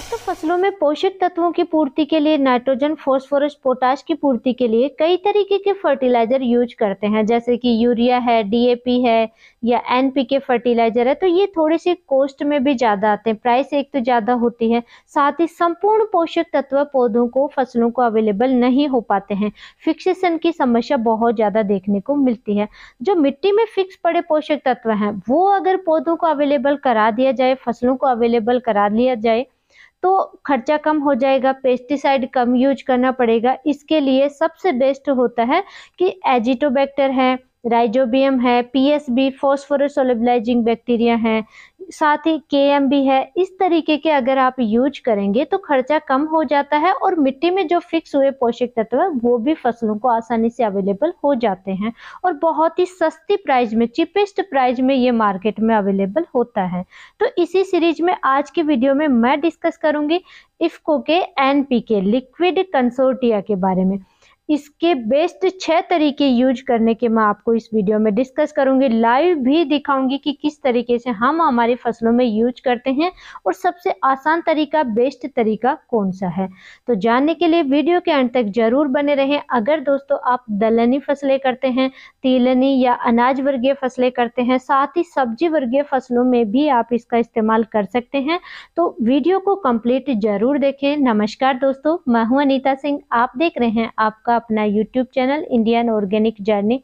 दोस्तों फसलों में पोषक तत्वों की पूर्ति के लिए नाइट्रोजन फॉस्फोरस पोटाश की पूर्ति के लिए कई तरीके के फर्टिलाइजर यूज करते हैं जैसे कि यूरिया है डीएपी है या एनपीके फर्टिलाइजर है तो ये थोड़े से कॉस्ट में भी ज़्यादा आते हैं प्राइस एक तो ज़्यादा होती है साथ ही संपूर्ण पोषक तत्व पौधों को फसलों को अवेलेबल नहीं हो पाते हैं फिक्सेशन की समस्या बहुत ज़्यादा देखने को मिलती है जो मिट्टी में फिक्स पड़े पोषक तत्व हैं वो अगर पौधों को अवेलेबल करा दिया जाए फसलों को अवेलेबल करा लिया जाए तो खर्चा कम हो जाएगा पेस्टिसाइड कम यूज करना पड़ेगा इसके लिए सबसे बेस्ट होता है कि एजिटोबैक्टर है राइजोबियम है पीएसबी बी सोलेबलाइजिंग बैक्टीरिया है साथ ही के एम भी है इस तरीके के अगर आप यूज करेंगे तो खर्चा कम हो जाता है और मिट्टी में जो फिक्स हुए पोषक तत्व वो भी फसलों को आसानी से अवेलेबल हो जाते हैं और बहुत ही सस्ती प्राइस में चीपेस्ट प्राइस में ये मार्केट में अवेलेबल होता है तो इसी सीरीज में आज की वीडियो में मैं डिस्कस करूंगी इफको के के लिक्विड कंसोर्टिया के बारे में इसके बेस्ट छः तरीके यूज करने के मैं आपको इस वीडियो में डिस्कस करूंगी लाइव भी दिखाऊंगी कि किस तरीके से हम हमारी फसलों में यूज करते हैं और सबसे आसान तरीका बेस्ट तरीका कौन सा है तो जानने के लिए वीडियो के अंत तक ज़रूर बने रहें अगर दोस्तों आप दलहनी फसलें करते हैं तिलनी या अनाज वर्गीय फसलें करते हैं साथ ही सब्जी वर्गीय फसलों में भी आप इसका इस्तेमाल कर सकते हैं तो वीडियो को कंप्लीट जरूर देखें नमस्कार दोस्तों मैं हूँ अनिता सिंह आप देख रहे हैं आपका अपना YouTube channel Indian organic journey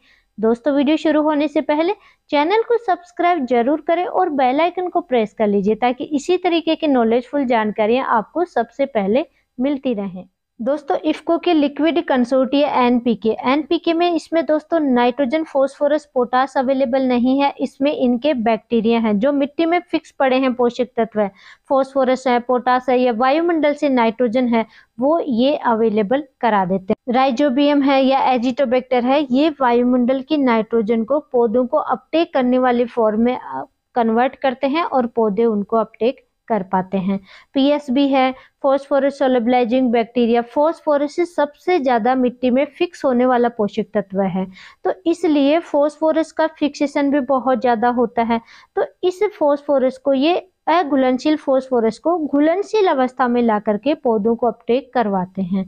दोस्तों वीडियो शुरू होने से पहले चैनल को सब्सक्राइब जरूर करें और बेल आइकन को प्रेस कर लीजिए ताकि इसी तरीके की नॉलेजफुल जानकारियां आपको सबसे पहले मिलती रहें दोस्तों इफ्को के लिक्विड कंसोर्टिया एनपीके एनपीके में इसमें दोस्तों नाइट्रोजन फॉस्फोरस पोटास अवेलेबल नहीं है इसमें इनके बैक्टीरिया हैं जो मिट्टी में फिक्स पड़े हैं पोषक तत्व है फॉस्फोरस है पोटास है या वायुमंडल से नाइट्रोजन है वो ये अवेलेबल करा देते हैं राइजोबियम है या एजिटोबैक्टर है ये वायुमंडल की नाइट्रोजन को पौधों को अपटेक करने वाले फॉर्म में कन्वर्ट करते हैं और पौधे उनको अपटेक कर पाते हैं बी है फॉस्फोरस सोलबलाइजिंग बैक्टीरिया फॉस्फोरस सबसे ज़्यादा मिट्टी में फिक्स होने वाला पोषक तत्व है तो इसलिए फॉस्फोरस का फिक्सेशन भी बहुत ज़्यादा होता है तो इस फॉस्फोरस को ये अघुलनशील फोस्फोरस को घुलनशील अवस्था में ला करके पौधों को अपटेक करवाते हैं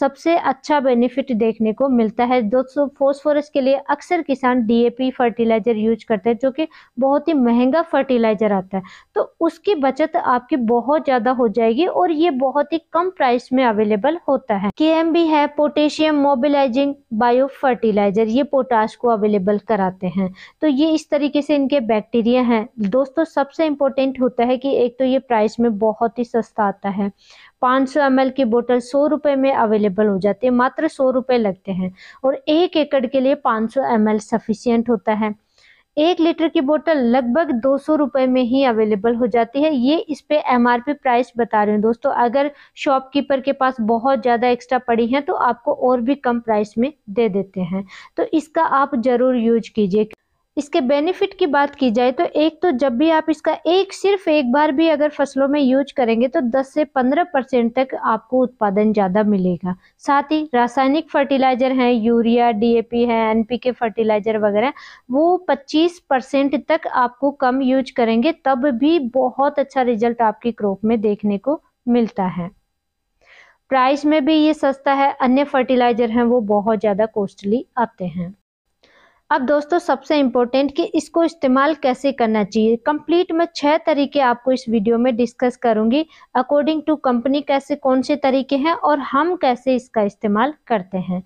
सबसे अच्छा बेनिफिट देखने को मिलता है दोस्तों फोस्फोरस के लिए अक्सर किसान डीएपी फर्टिलाइजर यूज करते हैं जो कि बहुत ही महंगा फर्टिलाइजर आता है तो उसकी बचत आपकी बहुत ज़्यादा हो जाएगी और ये बहुत ही कम प्राइस में अवेलेबल होता है के है पोटेशियम मोबिलाइजिंग बायो फर्टिलाइजर ये पोटाश को अवेलेबल कराते हैं तो ये इस तरीके से इनके बैक्टीरिया हैं दोस्तों सबसे इम्पोर्टेंट होता लगता है कि एक तो ये प्राइस में बहुत ही सस्ता आता है 500 सौ की बोतल सौ रुपए में अवेलेबल हो जाती है मात्र सौ रुपए लगते हैं और एक एकड़ के लिए 500 सौ सफिशिएंट होता है एक लीटर की बोतल लगभग दो सौ रुपये में ही अवेलेबल हो जाती है ये इस पे एम प्राइस बता रहे हैं दोस्तों अगर शॉपकीपर के पास बहुत ज़्यादा एक्स्ट्रा पड़ी है तो आपको और भी कम प्राइस में दे देते हैं तो इसका आप ज़रूर यूज कीजिए इसके बेनिफिट की बात की जाए तो एक तो जब भी आप इसका एक सिर्फ एक बार भी अगर फसलों में यूज करेंगे तो 10 से 15 परसेंट तक आपको उत्पादन ज़्यादा मिलेगा साथ ही रासायनिक फर्टिलाइज़र हैं यूरिया डीएपी है एनपीके फर्टिलाइज़र वगैरह वो 25 परसेंट तक आपको कम यूज करेंगे तब भी बहुत अच्छा रिजल्ट आपकी क्रॉप में देखने को मिलता है प्राइस में भी ये सस्ता है अन्य फर्टिलाइज़र हैं वो बहुत ज़्यादा कॉस्टली आते हैं अब दोस्तों सबसे इम्पोर्टेंट कि इसको इस्तेमाल कैसे करना चाहिए कंप्लीट मैं छः तरीके आपको इस वीडियो में डिस्कस करूंगी अकॉर्डिंग टू कंपनी कैसे कौन से तरीके हैं और हम कैसे इसका इस्तेमाल करते हैं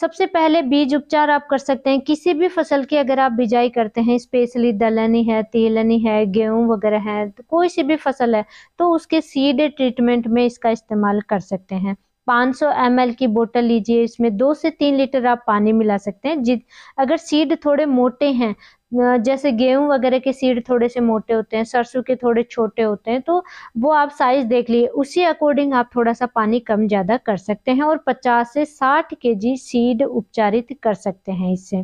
सबसे पहले बीज उपचार आप कर सकते हैं किसी भी फसल की अगर आप बिजाई करते हैं स्पेशली दलहनी है तेलनी है गेहूं वगैरह है तो कोई सी भी फसल है तो उसके सीड ट्रीटमेंट में इसका इस्तेमाल कर सकते हैं 500 ml की बोतल लीजिए इसमें दो से तीन लीटर आप पानी मिला सकते हैं जित अगर सीड थोड़े मोटे हैं जैसे गेहूं वगैरह के सीड थोड़े से मोटे होते हैं सरसों के थोड़े छोटे होते हैं तो वो आप साइज देख लिए उसी अकॉर्डिंग आप थोड़ा सा पानी कम ज़्यादा कर सकते हैं और 50 से 60 जी सीड उपचारित कर सकते हैं इससे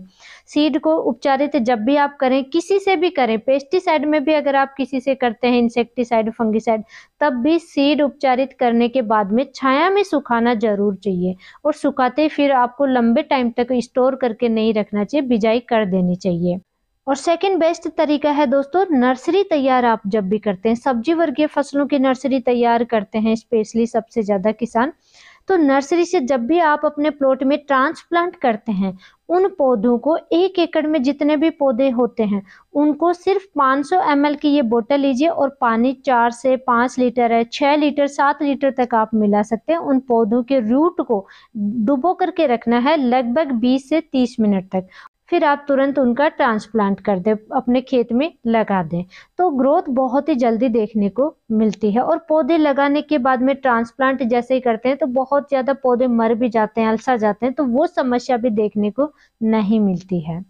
सीड को उपचारित जब भी आप करें किसी से भी करें पेस्टिसाइड में भी अगर आप किसी से करते हैं इंसेक्टिसाइड फंगिसाइड तब भी सीड उपचारित करने के बाद में छाया में सुखाना जरूर चाहिए और सुखाते फिर आपको लंबे टाइम तक स्टोर करके नहीं रखना चाहिए बिजाई कर देनी चाहिए और सेकंड बेस्ट तरीका है दोस्तों नर्सरी तैयार आप जब भी करते हैं सब्जी वर्गीय फसलों की नर्सरी तैयार करते हैं स्पेशली सबसे ज़्यादा किसान तो नर्सरी से जब भी आप अपने प्लॉट में ट्रांसप्लांट करते हैं उन पौधों को एक एकड़ में जितने भी पौधे होते हैं उनको सिर्फ 500 सौ की ये बोतल लीजिए और पानी चार से पाँच लीटर है छः लीटर सात लीटर तक आप मिला सकते हैं उन पौधों के रूट को डुबो करके रखना है लगभग 20 से 30 मिनट तक फिर आप तुरंत उनका ट्रांसप्लांट कर दें अपने खेत में लगा दें तो ग्रोथ बहुत ही जल्दी देखने को मिलती है और पौधे लगाने के बाद में ट्रांसप्लांट जैसे ही करते हैं तो बहुत ज़्यादा पौधे मर भी जाते हैं अलसा जाते हैं तो वो समस्या भी देखने को नहीं मिलती है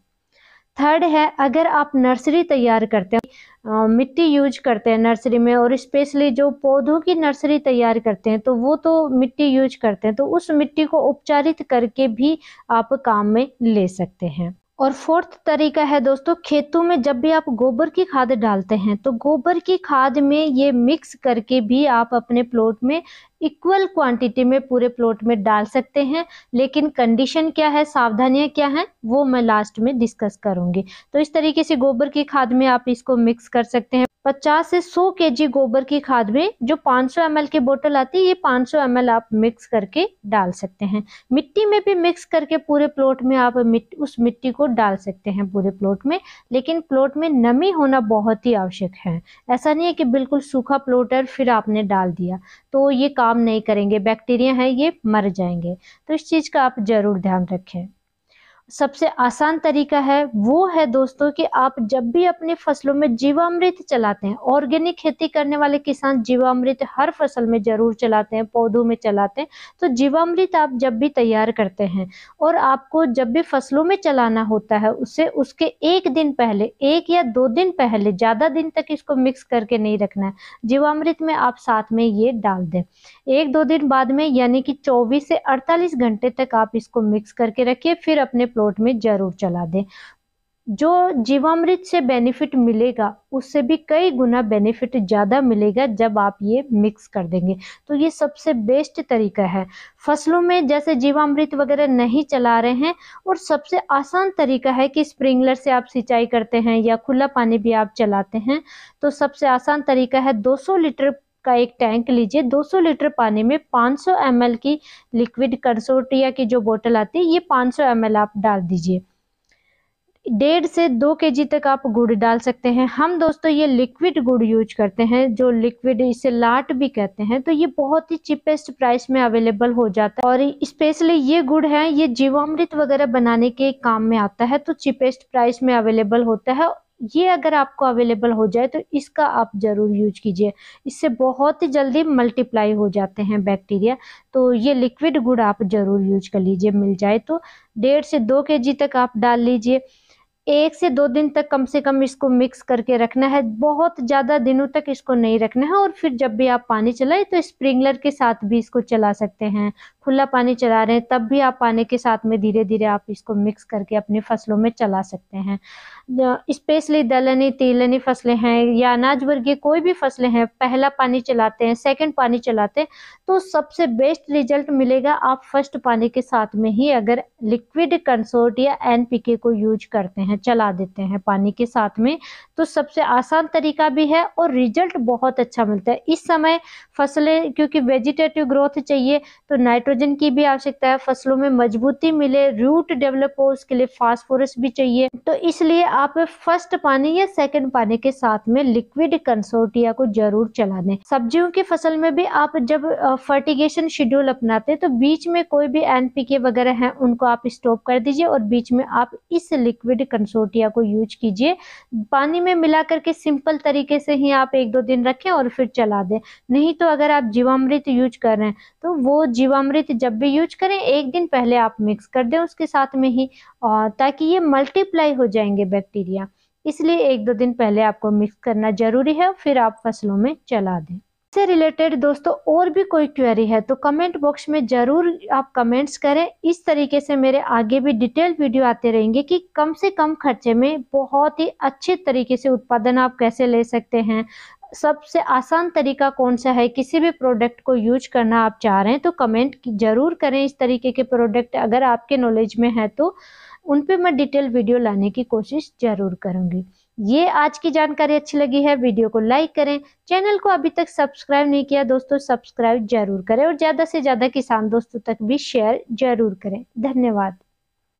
थर्ड है अगर आप नर्सरी तैयार करते हैं मिट्टी यूज करते हैं नर्सरी में और स्पेशली जो पौधों की नर्सरी तैयार करते हैं तो वो तो मिट्टी यूज करते हैं तो उस मिट्टी को उपचारित करके भी आप काम में ले सकते हैं और फोर्थ तरीका है दोस्तों खेतों में जब भी आप गोबर की खाद डालते हैं तो गोबर की खाद में ये मिक्स करके भी आप अपने प्लॉट में इक्वल क्वांटिटी में पूरे प्लॉट में डाल सकते हैं लेकिन कंडीशन क्या है सावधानियां क्या हैं वो मैं लास्ट में डिस्कस करूंगी तो इस तरीके से गोबर की खाद में आप इसको मिक्स कर सकते हैं 50 से 100 जी गोबर की खाद में जो 500 एल की बोतल आती है ये 500 एल आप मिक्स करके डाल सकते हैं मिट्टी में भी मिक्स करके पूरे प्लॉट में आप मिट्टी उस मिट्टी को डाल सकते हैं पूरे प्लॉट में लेकिन प्लॉट में नमी होना बहुत ही आवश्यक है ऐसा नहीं है कि बिल्कुल सूखा प्लॉट है फिर आपने डाल दिया तो ये काम नहीं करेंगे बैक्टीरिया है ये मर जाएंगे तो इस चीज़ का आप ज़रूर ध्यान रखें सबसे आसान तरीका है वो है दोस्तों कि आप जब भी अपनी फसलों में जीवामृत चलाते हैं ऑर्गेनिक खेती करने वाले किसान जीवामृत हर फसल में जरूर चलाते हैं पौधों में चलाते हैं तो जीवामृत आप जब भी तैयार करते हैं और आपको जब भी फसलों में चलाना होता है उसे उसके एक दिन पहले एक या दो दिन पहले ज़्यादा दिन तक इसको मिक्स करके नहीं रखना है जीवामृत में आप साथ में ये डाल दें एक दो दिन बाद में यानी कि चौबीस से अड़तालीस घंटे तक आप इसको मिक्स करके रखिए फिर अपने प्लॉट में ज़रूर चला दें जो जीवामृत से बेनिफिट मिलेगा उससे भी कई गुना बेनिफिट ज़्यादा मिलेगा जब आप ये मिक्स कर देंगे तो ये सबसे बेस्ट तरीका है फसलों में जैसे जीवामृत वगैरह नहीं चला रहे हैं और सबसे आसान तरीका है कि स्प्रिंगलर से आप सिंचाई करते हैं या खुला पानी भी आप चलाते हैं तो सबसे आसान तरीका है 200 लीटर का एक टैंक लीजिए 200 लीटर पानी में 500 सौ की लिक्विड कंसोटिया की जो बोतल आती है ये 500 सौ आप डाल दीजिए डेढ़ से दो के जी तक आप गुड़ डाल सकते हैं हम दोस्तों ये लिक्विड गुड़ यूज करते हैं जो लिक्विड इसे लाट भी कहते हैं तो ये बहुत ही चिपेस्ट प्राइस में अवेलेबल हो जाता है और स्पेशली ये गुड़ है ये जीवामृत वगैरह बनाने के काम में आता है तो चिपेस्ट प्राइस में अवेलेबल होता है ये अगर आपको अवेलेबल हो जाए तो इसका आप ज़रूर यूज कीजिए इससे बहुत ही जल्दी मल्टीप्लाई हो जाते हैं बैक्टीरिया तो ये लिक्विड गुड़ आप ज़रूर यूज कर लीजिए मिल जाए तो डेढ़ से दो के तक आप डाल लीजिए एक से दो दिन तक कम से कम इसको मिक्स करके रखना है बहुत ज़्यादा दिनों तक इसको नहीं रखना है और फिर जब भी आप पानी चलाएं तो स्प्रिंगलर के साथ भी इसको चला सकते हैं खुला पानी चला रहे हैं तब भी आप पानी के साथ में धीरे धीरे आप इसको मिक्स करके अपनी फसलों में चला सकते हैं स्पेशली दलहनी तिलहनी फसलें हैं या अनाज वर्गीय कोई भी फसलें हैं पहला पानी चलाते हैं सेकंड पानी चलाते हैं तो सबसे बेस्ट रिजल्ट मिलेगा आप फर्स्ट पानी के साथ में ही अगर लिक्विड कंसोर्ट या एन को यूज करते हैं चला देते हैं पानी के साथ में तो सबसे आसान तरीका भी है और रिजल्ट बहुत अच्छा मिलता है इस समय फसलें क्योंकि वेजिटेटिव ग्रोथ चाहिए तो नाइट्रो नाइट्रोजन की भी आवश्यकता है फसलों में मजबूती मिले रूट डेवलप हो उसके लिए फास्फोरस भी चाहिए तो इसलिए आप फर्स्ट पानी या सेकेंड पानी के साथ में लिक्विड कंसोर्टिया को जरूर चला दें सब्जियों की फसल में भी आप जब फर्टिगेशन शेड्यूल अपनाते तो बीच में कोई भी एनपीके वगैरह है उनको आप स्टॉप कर दीजिए और बीच में आप इस लिक्विड कंसोर्टिया को यूज कीजिए पानी में मिला करके सिंपल तरीके से ही आप एक दो दिन रखें और फिर चला दें नहीं तो अगर आप जीवामृत यूज कर रहे हैं तो वो जीवामृत विथ जब भी यूज करें एक दिन पहले आप मिक्स कर दें उसके साथ में ही और ताकि ये मल्टीप्लाई हो जाएंगे बैक्टीरिया इसलिए एक दो दिन पहले आपको मिक्स करना ज़रूरी है फिर आप फसलों में चला दें इससे रिलेटेड दोस्तों और भी कोई क्वेरी है तो कमेंट बॉक्स में ज़रूर आप कमेंट्स करें इस तरीके से मेरे आगे भी डिटेल वीडियो आते रहेंगे कि कम से कम खर्चे में बहुत ही अच्छे तरीके से उत्पादन आप कैसे ले सकते हैं सबसे आसान तरीका कौन सा है किसी भी प्रोडक्ट को यूज करना आप चाह रहे हैं तो कमेंट ज़रूर करें इस तरीके के प्रोडक्ट अगर आपके नॉलेज में है तो उन पर मैं डिटेल वीडियो लाने की कोशिश ज़रूर करूँगी ये आज की जानकारी अच्छी लगी है वीडियो को लाइक करें चैनल को अभी तक सब्सक्राइब नहीं किया दोस्तों सब्सक्राइब जरूर करें और ज़्यादा से ज़्यादा किसान दोस्तों तक भी शेयर जरूर करें धन्यवाद